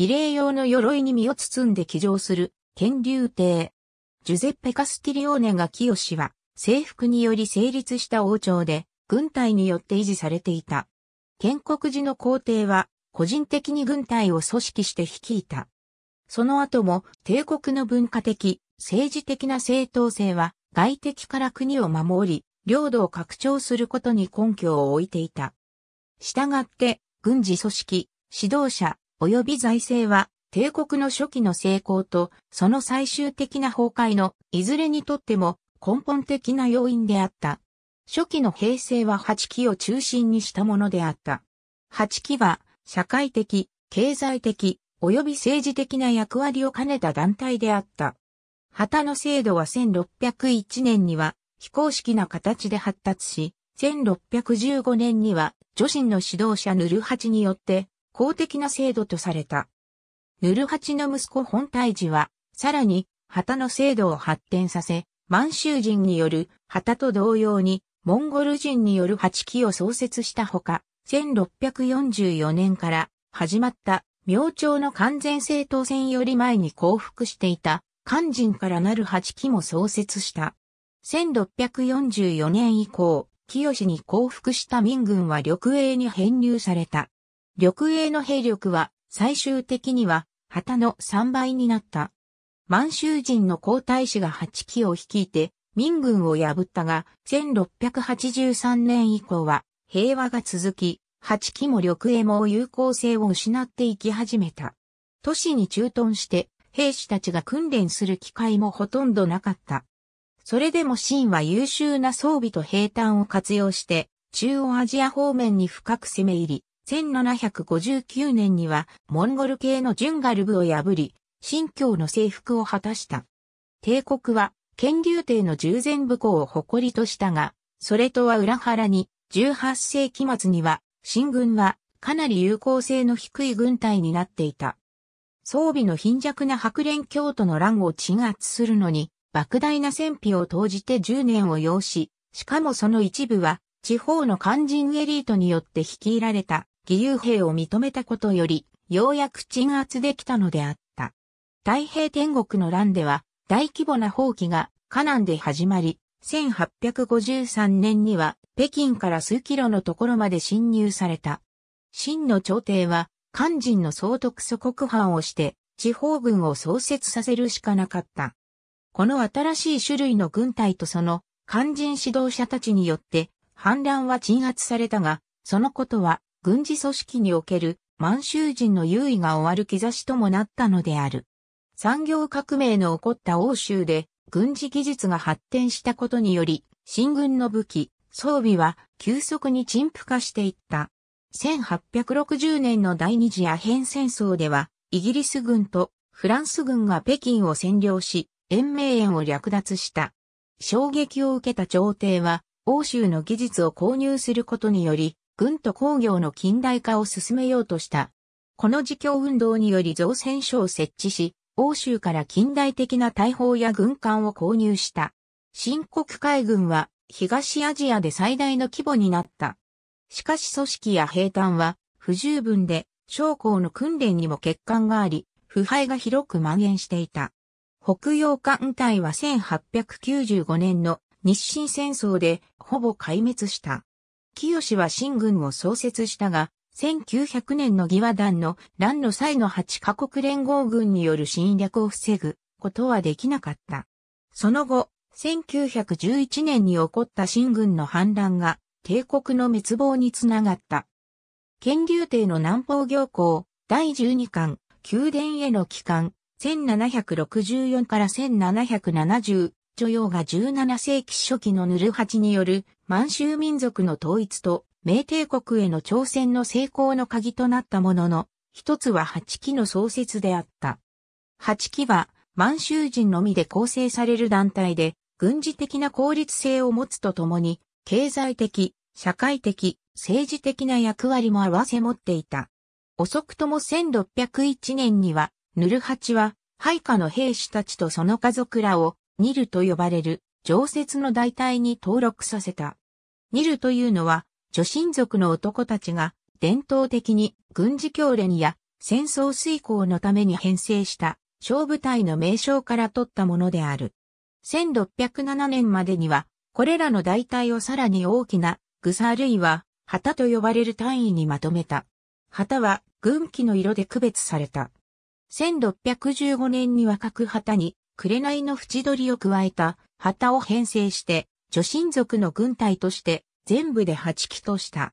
儀礼用の鎧に身を包んで騎乗する、剣竜帝。ジュゼッペ・カスティリオーネが清氏は、征服により成立した王朝で、軍隊によって維持されていた。建国時の皇帝は、個人的に軍隊を組織して率いた。その後も、帝国の文化的、政治的な正当性は、外敵から国を守り、領土を拡張することに根拠を置いていた。したがって、軍事組織、指導者、及び財政は、帝国の初期の成功と、その最終的な崩壊の、いずれにとっても、根本的な要因であった。初期の平成は8期を中心にしたものであった。8期は、社会的、経済的、及び政治的な役割を兼ねた団体であった。旗の制度は1601年には非公式な形で発達し、1615年には女神の指導者ヌルハチによって公的な制度とされた。ヌルハチの息子本体寺は、さらに、旗の制度を発展させ、満州人による旗と同様に、モンゴル人による八旗を創設したほか、1644年から始まった明朝の完全正当戦より前に降伏していた漢人からなる八旗も創設した。1644年以降、清に降伏した民軍は緑営に編入された。緑営の兵力は最終的には旗の3倍になった。満州人の皇太子が8機を率いて民軍を破ったが、1683年以降は平和が続き、8機も緑営も有効性を失っていき始めた。都市に駐屯して兵士たちが訓練する機会もほとんどなかった。それでも秦は優秀な装備と兵端を活用して、中央アジア方面に深く攻め入り、1759年にはモンゴル系のジュンガルブを破り、新教の征服を果たした。帝国は、剣竜帝の従前武功を誇りとしたが、それとは裏腹に、18世紀末には、新軍は、かなり有効性の低い軍隊になっていた。装備の貧弱な白蓮教徒の乱を鎮圧するのに、莫大な戦費を投じて10年を要し、しかもその一部は、地方の肝心エリートによって率いられた義勇兵を認めたことより、ようやく鎮圧できたのであった。太平天国の乱では、大規模な放棄が、河南で始まり、1853年には、北京から数キロのところまで侵入された。秦の朝廷は、肝心の総督祖国藩をして、地方軍を創設させるしかなかった。この新しい種類の軍隊とその肝心指導者たちによって、反乱は鎮圧されたが、そのことは軍事組織における満州人の優位が終わる兆しともなったのである。産業革命の起こった欧州で軍事技術が発展したことにより、新軍の武器、装備は急速に陳腐化していった。1860年の第二次アヘン戦争では、イギリス軍とフランス軍が北京を占領し、延命園を略奪した。衝撃を受けた朝廷は、欧州の技術を購入することにより、軍と工業の近代化を進めようとした。この自供運動により造船所を設置し、欧州から近代的な大砲や軍艦を購入した。新国海軍は東アジアで最大の規模になった。しかし組織や兵艦は不十分で将校の訓練にも欠陥があり、腐敗が広く蔓延していた。北洋艦隊は1895年の日清戦争でほぼ壊滅した。清は新軍を創設したが、1900年の義和団の乱の際の8カ国連合軍による侵略を防ぐことはできなかった。その後、1911年に起こった新軍の反乱が帝国の滅亡につながった。建立帝の南方行行、第12巻、宮殿への帰還、1764から1770、女用が17世紀初期のヌルハチによる満州民族の統一と明帝国への挑戦の成功の鍵となったものの、一つは八旗の創設であった。八旗は満州人のみで構成される団体で、軍事的な効率性を持つとともに、経済的、社会的、政治的な役割も合わせ持っていた。遅くとも1601年には、ヌルハチは、配下の兵士たちとその家族らを、ニルと呼ばれる、常設の大隊に登録させた。ニルというのは、女神族の男たちが、伝統的に軍事教練や戦争遂行のために編成した小部隊の名称から取ったものである。1607年までには、これらの大隊をさらに大きな、グサあるいは、旗と呼ばれる単位にまとめた。旗は、軍旗の色で区別された。1615年には各旗に、紅の縁取りを加えた旗を編成して、女神族の軍隊として全部で8期とした。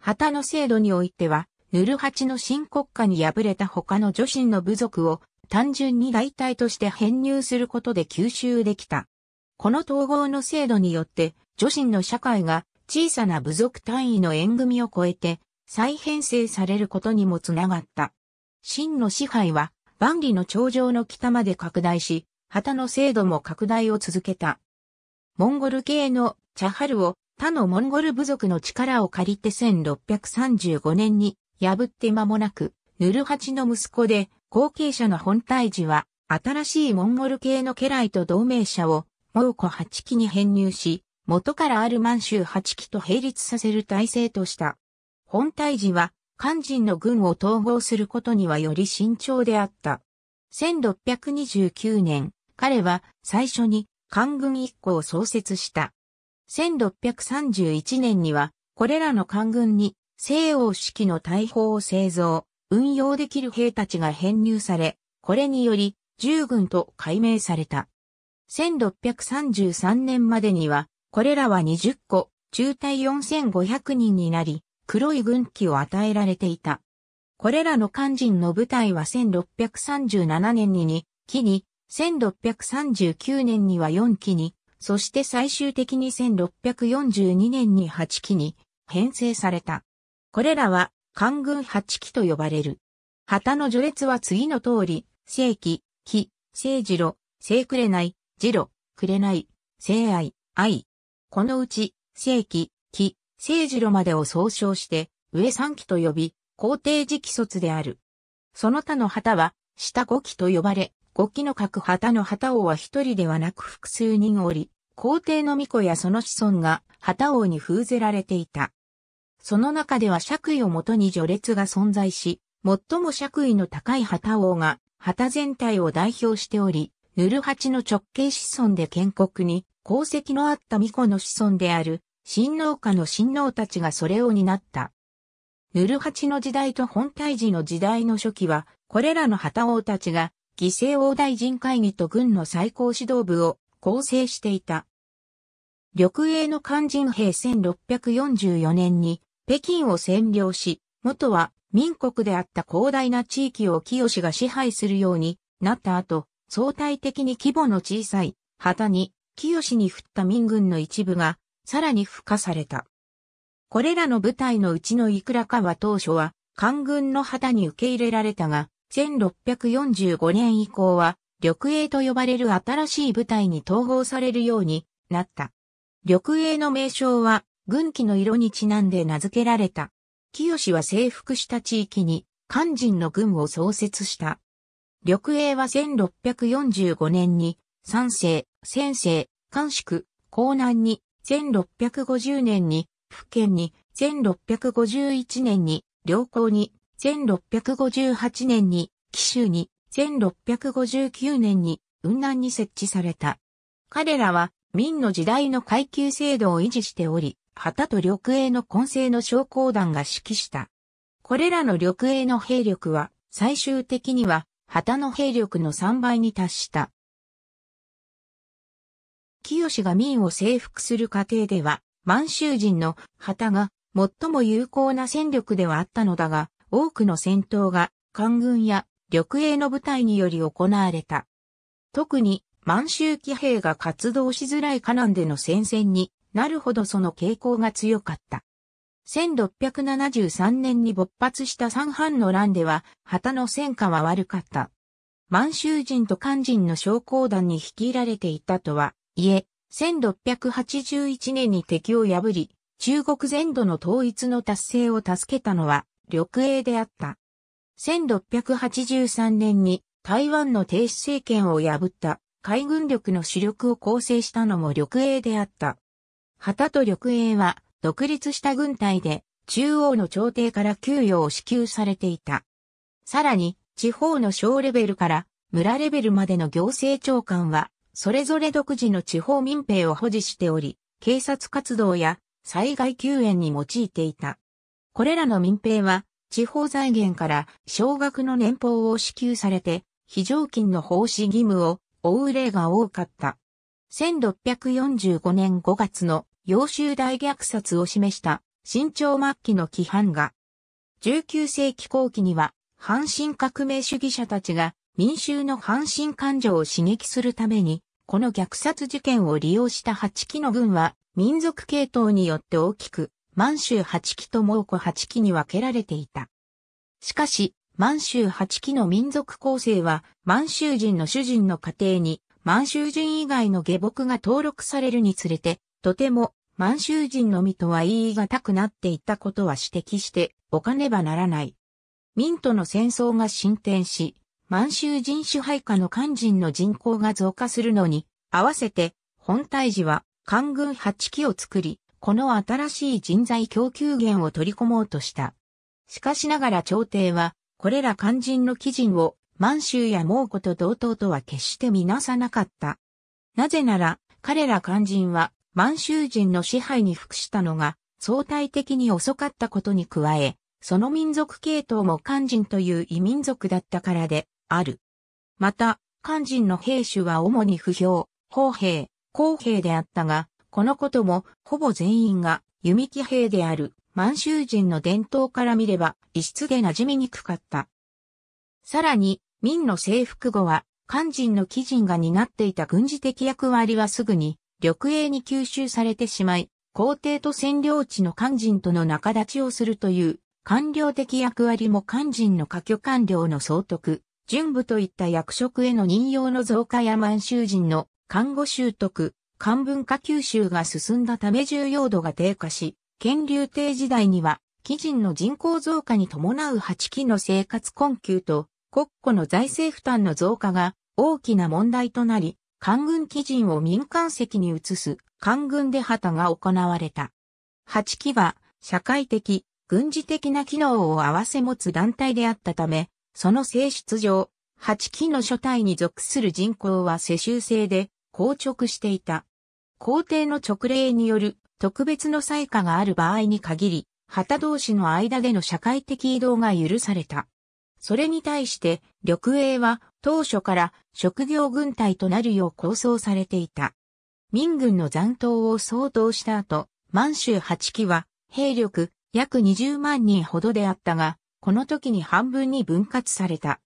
旗の制度においては、ヌルハチの新国家に敗れた他の女神の部族を単純に代替として編入することで吸収できた。この統合の制度によって、女神の社会が小さな部族単位の縁組を超えて再編成されることにもつながった。真の支配は万里の頂上の北まで拡大し、旗の制度も拡大を続けた。モンゴル系のチャハルを他のモンゴル部族の力を借りて1635年に破って間もなく、ヌルハチの息子で後継者の本体寺は新しいモンゴル系の家来と同盟者を蒙古八旗に編入し、元からある満州八旗と並立させる体制とした。本体寺は肝心の軍を統合することにはより慎重であった。1629年、彼は最初に官軍一個を創設した。1631年には、これらの官軍に西欧式の大砲を製造、運用できる兵たちが編入され、これにより、従軍と改名された。1633年までには、これらは20個、中隊4500人になり、黒い軍旗を与えられていた。これらの肝心の部隊は1637年に、木に1639年には4期に、そして最終的に1642年に8期に編成された。これらは官軍8期と呼ばれる。旗の序列は次の通り、正規、非、正次郎、正くれない、次郎、くれない、正愛、愛。このうち、正規、非、正次郎までを総称して、上3期と呼び、皇帝時期卒である。その他の旗は、下5期と呼ばれ、沖の各旗の旗王は一人ではなく複数人おり、皇帝の巫女やその子孫が旗王に封ぜられていた。その中では爵位をもとに序列が存在し、最も爵位の高い旗王が旗全体を代表しており、ヌルハチの直系子孫で建国に功績のあった巫女の子孫である、親王家の親王たちがそれを担った。ヌルハチの時代と本体寺の時代の初期は、これらの旗王たちが犠牲王大臣会議と軍の最高指導部を構成していた。緑英の肝人兵1644年に北京を占領し、元は民国であった広大な地域を清が支配するようになった後、相対的に規模の小さい旗に清に降った民軍の一部がさらに付加された。これらの部隊のうちのいくらかは当初は官軍の旗に受け入れられたが、1645年以降は、緑営と呼ばれる新しい部隊に統合されるようになった。緑営の名称は、軍旗の色にちなんで名付けられた。清は征服した地域に、肝心の軍を創設した。緑営は1645年に、三世、先世、関宿、江南に、1650年に、府県に、1651年に、良好に、1658年に紀州に、1659年に雲南に設置された。彼らは明の時代の階級制度を維持しており、旗と緑営の混成の将校団が指揮した。これらの緑営の兵力は最終的には旗の兵力の3倍に達した。清が民を征服する過程では、満州人の旗が最も有効な戦力ではあったのだが、多くの戦闘が官軍や緑営の部隊により行われた。特に満州騎兵が活動しづらいカナンでの戦線になるほどその傾向が強かった。1673年に勃発した三藩の乱では、旗の戦果は悪かった。満州人と漢人の将校団に率いられていたとは、いえ、1681年に敵を破り、中国全土の統一の達成を助けたのは、緑営であった。1683年に台湾の停止政権を破った海軍力の主力を構成したのも緑英であった。旗と緑英は独立した軍隊で中央の朝廷から給与を支給されていた。さらに地方の小レベルから村レベルまでの行政長官はそれぞれ独自の地方民兵を保持しており、警察活動や災害救援に用いていた。これらの民兵は、地方財源から少額の年俸を支給されて、非常勤の奉仕義務を負う例が多かった。1645年5月の洋州大虐殺を示した新朝末期の規範が、19世紀後期には、阪神革命主義者たちが民衆の阪神感情を刺激するために、この虐殺事件を利用した8期の軍は民族系統によって大きく満州八旗と蒙古八旗に分けられていた。しかし、満州八旗の民族構成は、満州人の主人の家庭に、満州人以外の下僕が登録されるにつれて、とても満州人の身とは言い難くなっていったことは指摘しておかねばならない。民との戦争が進展し、満州人支配下の漢人の人口が増加するのに、合わせて、本体寺は漢軍八旗を作り、この新しい人材供給源を取り込もうとした。しかしながら朝廷は、これら肝心の基人を満州や蒙古と同等とは決してみなさなかった。なぜなら、彼ら肝心は満州人の支配に服したのが相対的に遅かったことに加え、その民族系統も肝心という異民族だったからである。また、肝心の兵種は主に不評、公兵、公兵であったが、このことも、ほぼ全員が弓騎兵である満州人の伝統から見れば、異質で馴染みにくかった。さらに、民の征服後は、漢人の貴人が担っていた軍事的役割はすぐに、緑営に吸収されてしまい、皇帝と占領地の漢人との仲立ちをするという、官僚的役割も漢人の下居官僚の総督、準部といった役職への任用の増加や満州人の看護習得、漢文化吸収が進んだため重要度が低下し、建立帝時代には、貴人の人口増加に伴う八期の生活困窮と、国庫の財政負担の増加が大きな問題となり、官軍基人を民間席に移す官軍で旗が行われた。八期は社会的、軍事的な機能を併せ持つ団体であったため、その性質上、八期の所帯に属する人口は世襲制で硬直していた。皇帝の勅令による特別の裁下がある場合に限り、旗同士の間での社会的移動が許された。それに対して、緑営は当初から職業軍隊となるよう構想されていた。民軍の残党を相当した後、満州八期は兵力約20万人ほどであったが、この時に半分に分割された。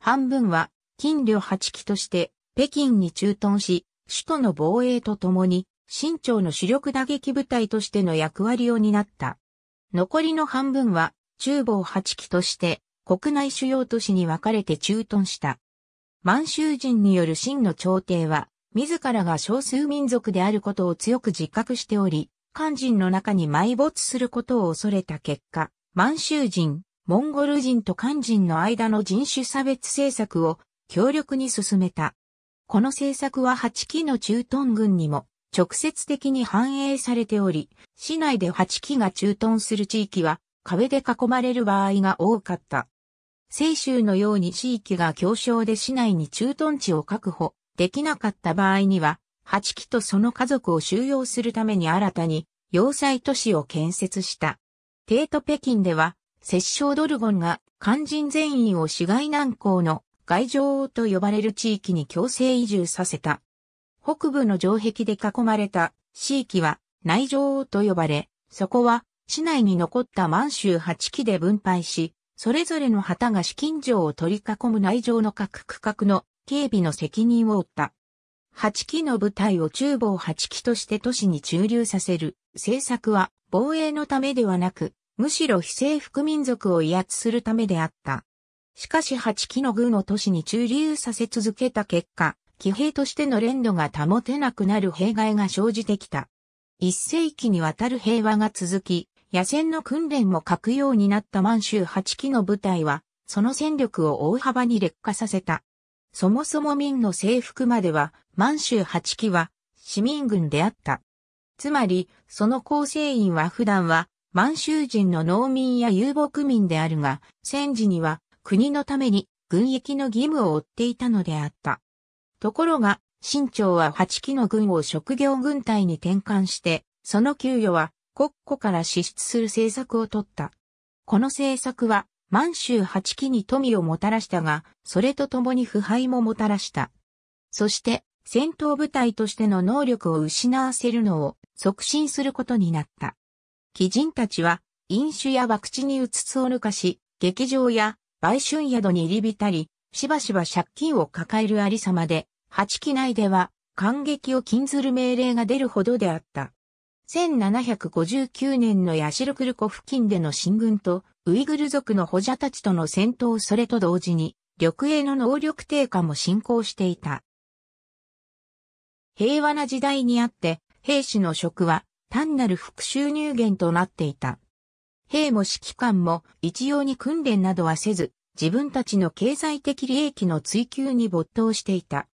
半分は、金領八期として北京に駐屯し、首都の防衛とともに、清朝の主力打撃部隊としての役割を担った。残りの半分は、中房8機として、国内主要都市に分かれて駐屯した。満州人による清の朝廷は、自らが少数民族であることを強く自覚しており、漢人の中に埋没することを恐れた結果、満州人、モンゴル人と漢人の間の人種差別政策を強力に進めた。この政策は8機の駐屯軍にも直接的に反映されており、市内で8機が駐屯する地域は壁で囲まれる場合が多かった。西州のように地域が強小で市内に駐屯地を確保できなかった場合には、8機とその家族を収容するために新たに要塞都市を建設した。帝都北京では、摂政ドルゴンが肝心全員を市外南港の外城と呼ばれる地域に強制移住させた。北部の城壁で囲まれた地域は内城と呼ばれ、そこは市内に残った満州8期で分配し、それぞれの旗が資金城を取り囲む内城の各区画の警備の責任を負った。8期の部隊を中房8期として都市に駐留させる政策は防衛のためではなく、むしろ非政府民族を威圧するためであった。しかし八機の軍を都市に駐留させ続けた結果、騎兵としての連度が保てなくなる弊害が生じてきた。一世紀にわたる平和が続き、野戦の訓練も欠くようになった満州八機の部隊は、その戦力を大幅に劣化させた。そもそも民の征服までは、満州八機は市民軍であった。つまり、その構成員は普段は満州人の農民や遊牧民であるが、戦時には国のために軍役の義務を負っていたのであった。ところが、清朝は8期の軍を職業軍隊に転換して、その給与は国庫から支出する政策をとった。この政策は満州8期に富をもたらしたが、それと共に腐敗ももたらした。そして、戦闘部隊としての能力を失わせるのを促進することになった。貴人たちは、飲酒や博打にうつつを抜かし、劇場や売春宿に入り浸り、しばしば借金を抱えるありさまで、8期内では、感激を禁ずる命令が出るほどであった。1759年のヤシルクルコ付近での進軍と、ウイグル族の補者たちとの戦闘それと同時に、緑営の能力低下も進行していた。平和な時代にあって、兵士の職は単なる復讐入源となっていた。兵も指揮官も一様に訓練などはせず、自分たちの経済的利益の追求に没頭していた。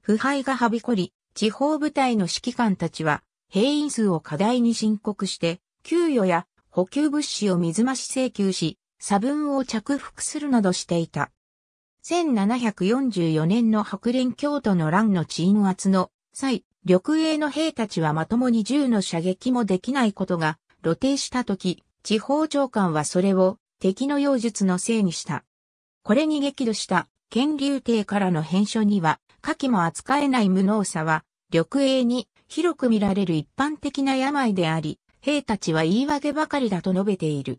腐敗がはびこり、地方部隊の指揮官たちは、兵員数を過大に申告して、給与や補給物資を水増し請求し、差分を着服するなどしていた。1744年の白蓮京都の乱の鎮圧の際、緑営の兵たちはまともに銃の射撃もできないことが露呈した時、地方長官はそれを敵の妖術のせいにした。これに激怒した剣竜帝からの返書には、下記も扱えない無能さは、緑栄に広く見られる一般的な病であり、兵たちは言い訳ばかりだと述べている。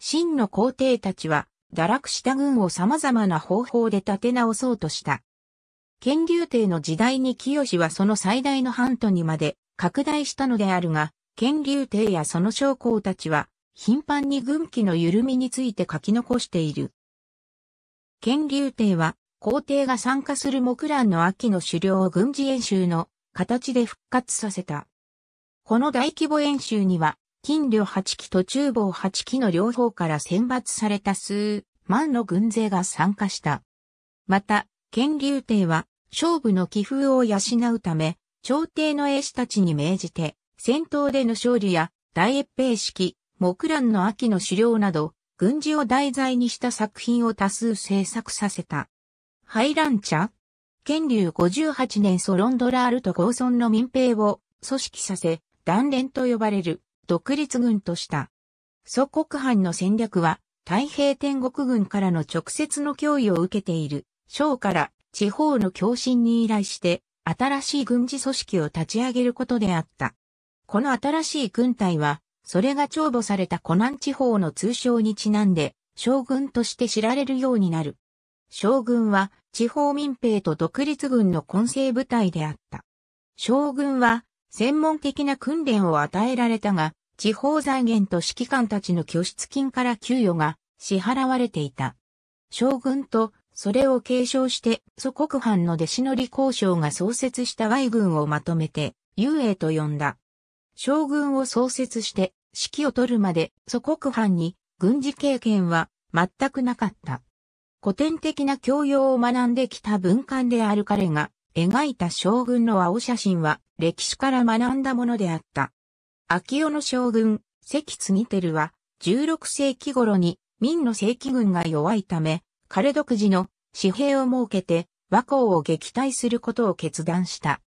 真の皇帝たちは、堕落した軍を様々な方法で立て直そうとした。剣竜帝の時代に清はその最大の半島にまで拡大したのであるが、剣竜帝やその将校たちは、頻繁に軍機の緩みについて書き残している。剣竜帝は、皇帝が参加する木蘭の秋の狩猟を軍事演習の形で復活させた。この大規模演習には、金魚8機と中房8機の両方から選抜された数万の軍勢が参加した。また、剣竜帝は、勝負の気風を養うため、朝廷の英士たちに命じて、戦闘での勝利や、大越兵式、木蘭の秋の狩料など、軍事を題材にした作品を多数制作させた。ハイランチャ建立58年ソロンドラールと合村の民兵を組織させ、断連と呼ばれる独立軍とした。祖国藩の戦略は、太平天国軍からの直接の脅威を受けている、省から地方の共振に依頼して、新しい軍事組織を立ち上げることであった。この新しい軍隊は、それが帳簿された湖南地方の通称にちなんで、将軍として知られるようになる。将軍は、地方民兵と独立軍の混成部隊であった。将軍は、専門的な訓練を与えられたが、地方財源と指揮官たちの拠出金から給与が支払われていた。将軍とそれを継承して祖国藩の弟子の李交渉が創設した Y 軍をまとめて、遊泳と呼んだ。将軍を創設して指揮を取るまで祖国藩に軍事経験は全くなかった。古典的な教養を学んできた文官である彼が描いた将軍の青写真は歴史から学んだものであった。秋代の将軍、関継るは16世紀頃に明の正規軍が弱いため、彼独自の紙幣を設けて和光を撃退することを決断した。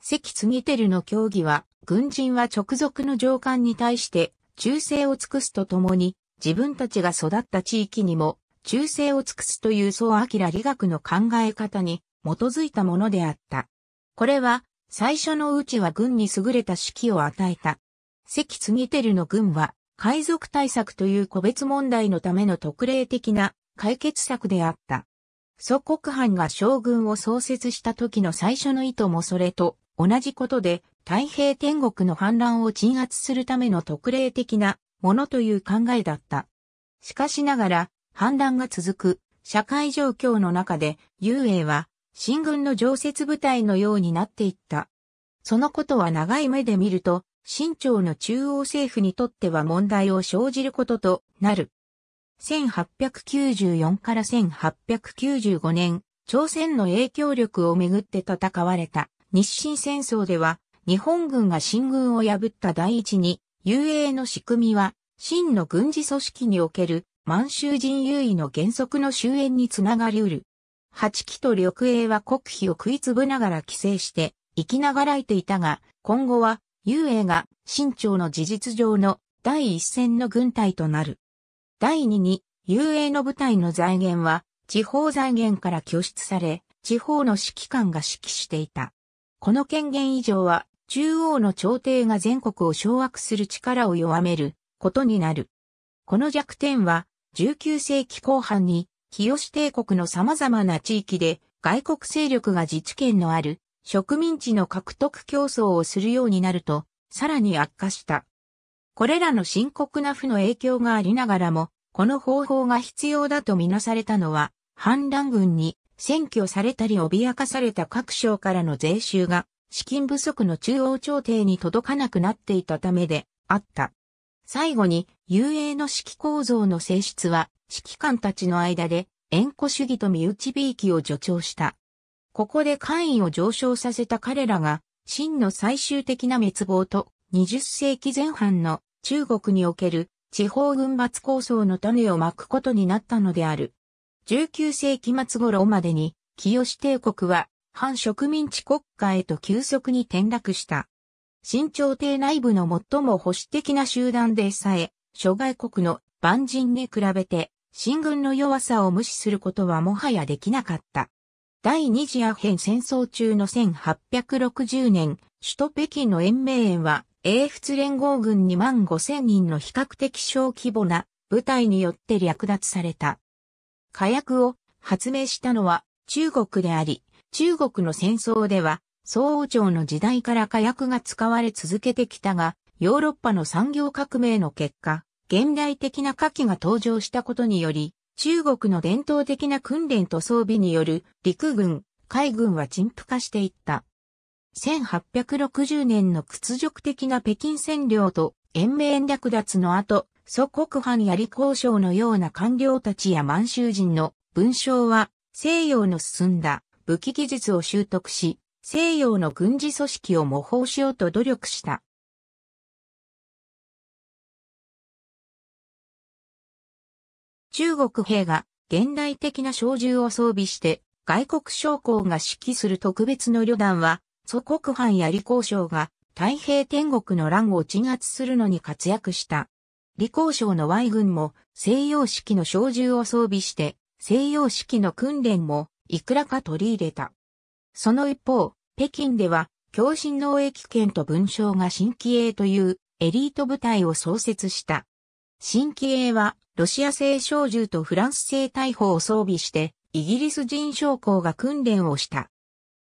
関てるの協議は、軍人は直属の上官に対して、忠誠を尽くすとともに、自分たちが育った地域にも、忠誠を尽くすという総明理学の考え方に、基づいたものであった。これは、最初のうちは軍に優れた指揮を与えた。関てるの軍は、海賊対策という個別問題のための特例的な解決策であった。祖国藩が将軍を創設した時の最初の意図もそれと同じことで太平天国の反乱を鎮圧するための特例的なものという考えだった。しかしながら反乱が続く社会状況の中で遊泳は新軍の常設部隊のようになっていった。そのことは長い目で見ると清朝の中央政府にとっては問題を生じることとなる。1894から1895年、朝鮮の影響力をめぐって戦われた日清戦争では、日本軍が新軍を破った第一に、遊泳の仕組みは、真の軍事組織における満州人優位の原則の終焉につながりうる。八機と緑栄は国費を食いつぶながら規制して生きながらいていたが、今後は遊泳が清朝の事実上の第一線の軍隊となる。第二に、遊泳の部隊の財源は地方財源から拠出され、地方の指揮官が指揮していた。この権限以上は、中央の朝廷が全国を掌握する力を弱めることになる。この弱点は、19世紀後半に、清帝国の様々な地域で、外国勢力が自治権のある植民地の獲得競争をするようになると、さらに悪化した。これらの深刻な負の影響がありながらも、この方法が必要だとみなされたのは、反乱軍に占拠されたり脅かされた各省からの税収が資金不足の中央朝廷に届かなくなっていたためであった。最後に、遊泳の指揮構造の性質は、指揮官たちの間で、縁故主義と身内びいきを助長した。ここで官位を上昇させた彼らが、真の最終的な滅亡と、20世紀前半の中国における地方軍閥構想の種をまくことになったのである。19世紀末頃までに、清帝国は、反植民地国家へと急速に転落した。新朝廷内部の最も保守的な集団でさえ、諸外国の万人に比べて、進軍の弱さを無視することはもはやできなかった。第二次アヘン戦争中の1860年、首都北京の延命園は、英仏連合軍2万5千人の比較的小規模な部隊によって略奪された。火薬を発明したのは中国であり、中国の戦争では、宋王朝の時代から火薬が使われ続けてきたが、ヨーロッパの産業革命の結果、現代的な火器が登場したことにより、中国の伝統的な訓練と装備による陸軍、海軍は陳腐化していった。1860年の屈辱的な北京占領と延命略奪の後、祖国藩や李光省のような官僚たちや満州人の文章は西洋の進んだ武器技術を習得し、西洋の軍事組織を模倣しようと努力した。中国兵が現代的な小銃を装備して外国将校が指揮する特別の旅団は祖国藩や李光省が太平天国の乱を鎮圧するのに活躍した。李光省の Y 軍も西洋式の小銃を装備して西洋式の訓練もいくらか取り入れた。その一方、北京では共振農益圏と文章が新規英というエリート部隊を創設した。新規英はロシア製小銃とフランス製大砲を装備してイギリス人将校が訓練をした。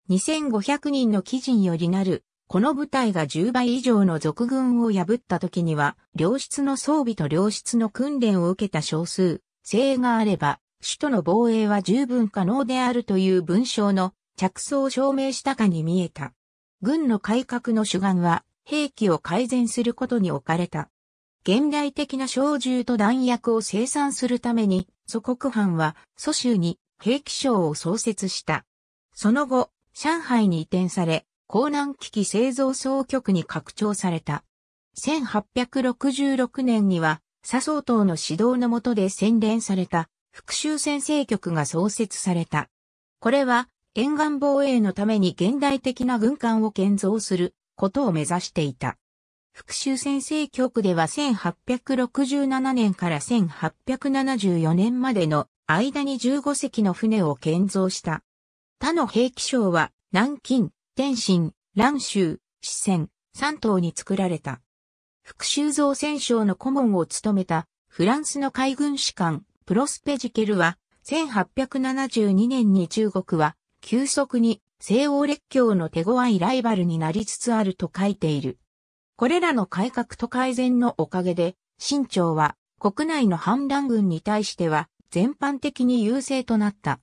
2500人の基人よりなるこの部隊が10倍以上の俗軍を破った時には、良質の装備と良質の訓練を受けた少数、精があれば、首都の防衛は十分可能であるという文章の着想を証明したかに見えた。軍の改革の主眼は、兵器を改善することに置かれた。現代的な小銃と弾薬を生産するために、祖国藩は蘇州に兵器省を創設した。その後、上海に移転され、江南機器製造総局に拡張された。1866年には、佐総統の指導の下で洗練された復讐先制局が創設された。これは沿岸防衛のために現代的な軍艦を建造することを目指していた。復讐先制局では1867年から1874年までの間に15隻の船を建造した。他の兵器省は南京、天津、蘭州、四川、三島に作られた。復讐造船省の顧問を務めたフランスの海軍士官プロスペジケルは1872年に中国は急速に西欧列強の手強いライバルになりつつあると書いている。これらの改革と改善のおかげで、清朝は国内の反乱軍に対しては全般的に優勢となった。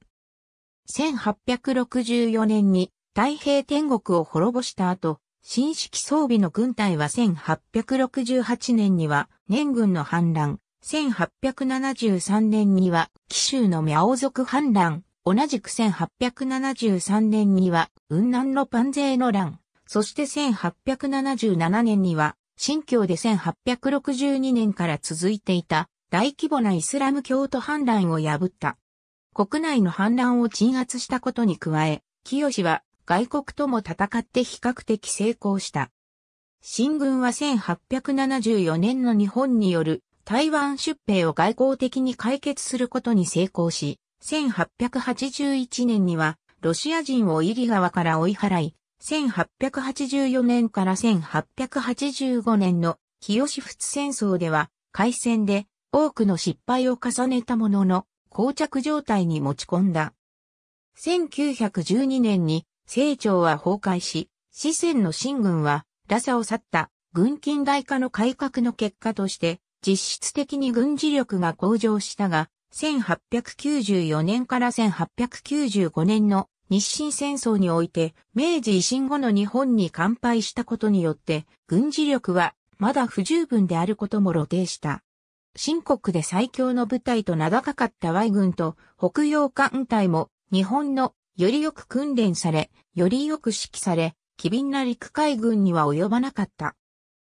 1864年に太平天国を滅ぼした後、新式装備の軍隊は1868年には年軍の反乱、1873年には紀州の苗族反乱、同じく1873年には雲南のパンゼの乱、そして1877年には新疆で1862年から続いていた大規模なイスラム教徒反乱を破った。国内の反乱を鎮圧したことに加え、清は外国とも戦って比較的成功した。新軍は1874年の日本による台湾出兵を外交的に解決することに成功し、1881年にはロシア人をイリ川から追い払い、1884年から1885年の清仏戦争では、海戦で多くの失敗を重ねたものの、膠着状態に持ち込んだ。1912年に清朝は崩壊し、四川の新軍は、ラサを去った軍近代化の改革の結果として、実質的に軍事力が向上したが、1894年から1895年の日清戦争において、明治維新後の日本に乾杯したことによって、軍事力はまだ不十分であることも露呈した。新国で最強の部隊と名高かった Y 軍と北洋艦隊も日本のよりよく訓練され、よりよく指揮され、機敏な陸海軍には及ばなかった。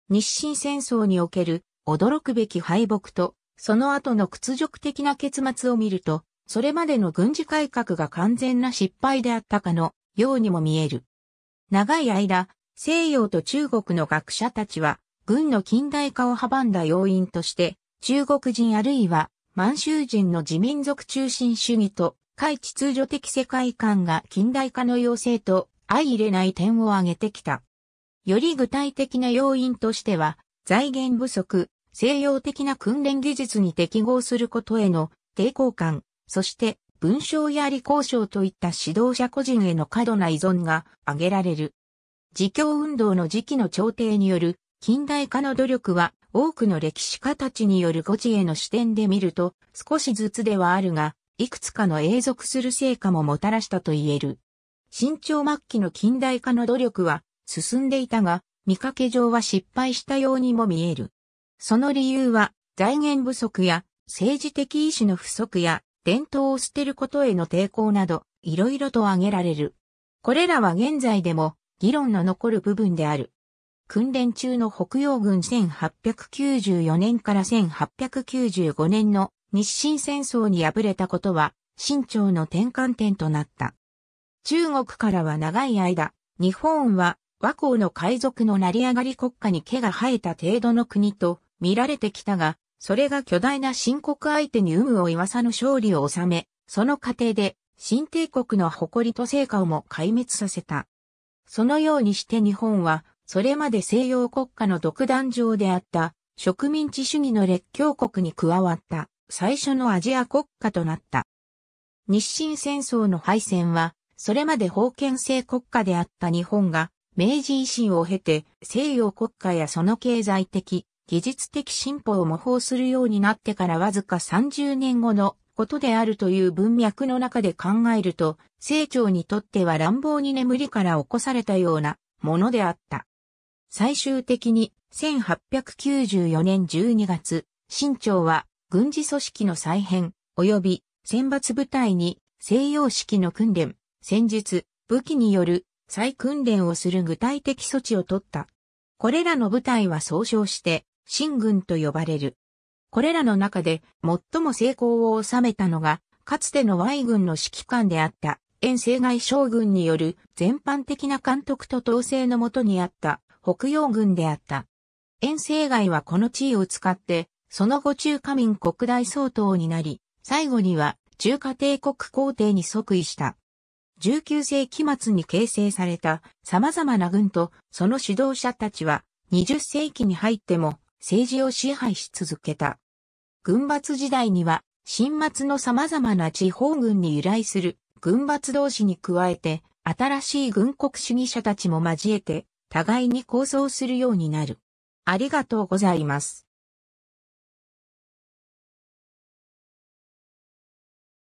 日清戦争における驚くべき敗北と、その後の屈辱的な結末を見ると、それまでの軍事改革が完全な失敗であったかのようにも見える。長い間、西洋と中国の学者たちは、軍の近代化を阻んだ要因として、中国人あるいは満州人の自民族中心主義と海地通常的世界観が近代化の要請と相入れない点を挙げてきた。より具体的な要因としては、財源不足、西洋的な訓練技術に適合することへの抵抗感、そして文章や理交渉といった指導者個人への過度な依存が挙げられる。自教運動の時期の調停による近代化の努力は多くの歴史家たちによる誤字への視点で見ると少しずつではあるがいくつかの永続する成果ももたらしたと言える。新朝末期の近代化の努力は進んでいたが、見かけ上は失敗したようにも見える。その理由は、財源不足や、政治的意志の不足や、伝統を捨てることへの抵抗など、いろいろと挙げられる。これらは現在でも、議論の残る部分である。訓練中の北洋軍1894年から1895年の日清戦争に敗れたことは、清朝の転換点となった。中国からは長い間、日本は和光の海賊の成り上がり国家に毛が生えた程度の国と見られてきたが、それが巨大な新国相手に有無を言わさぬ勝利を収め、その過程で新帝国の誇りと成果をも壊滅させた。そのようにして日本は、それまで西洋国家の独壇場であった植民地主義の列強国に加わった。最初のアジア国家となった。日清戦争の敗戦は、それまで封建制国家であった日本が、明治維新を経て西洋国家やその経済的、技術的進歩を模倣するようになってからわずか30年後のことであるという文脈の中で考えると、清朝にとっては乱暴に眠りから起こされたようなものであった。最終的に1894年12月、清朝は軍事組織の再編、及び選抜部隊に西洋式の訓練、戦術、武器による再訓練をする具体的措置を取った。これらの部隊は総称して、新軍と呼ばれる。これらの中で最も成功を収めたのが、かつての Y 軍の指揮官であった、遠征外将軍による全般的な監督と統制のもとにあった北洋軍であった。遠征外はこの地位を使ってその後中華民国大総統になり、最後には中華帝国皇帝に即位した。19世紀末に形成された様々な軍とその指導者たちは20世紀に入っても政治を支配し続けた。軍閥時代には新末の様々な地方軍に由来する軍閥同士に加えて新しい軍国主義者たちも交えて互いに構想するようになる。ありがとうございます。